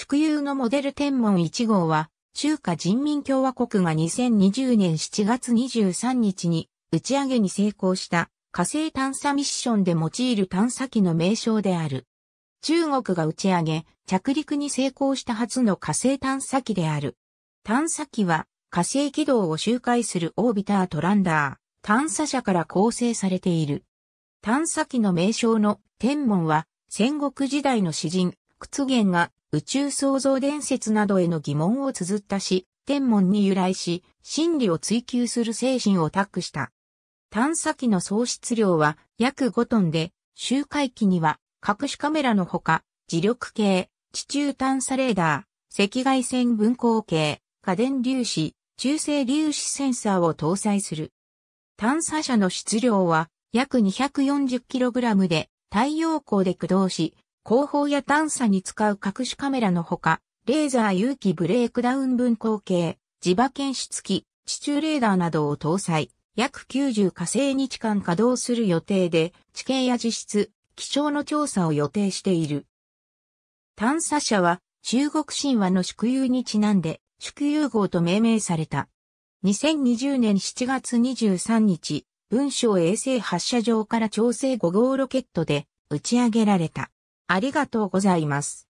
宿友のモデル天文1号は、中華人民共和国が2020年7月23日に打ち上げに成功した火星探査ミッションで用いる探査機の名称である。中国が打ち上げ、着陸に成功した初の火星探査機である。探査機は火星軌道を周回するオービタートランダー、探査車から構成されている。探査機の名称の天文は戦国時代の詩人、屈原が宇宙創造伝説などへの疑問を綴ったし、天文に由来し、真理を追求する精神を託した。探査機の喪失量は約5トンで、周回機には隠しカメラのほか、磁力計、地中探査レーダー、赤外線分光計、家電粒子、中性粒子センサーを搭載する。探査車の質量は約 240kg で太陽光で駆動し、後方や探査に使う隠しカメラのほか、レーザー有機ブレークダウン分光計、磁場検出機、地中レーダーなどを搭載、約90火星日間稼働する予定で、地形や地質、気象の調査を予定している。探査車は中国神話の祝遊にちなんで、祝遊号と命名された。2020年7月23日、文章衛星発射場から調整5号ロケットで打ち上げられた。ありがとうございます。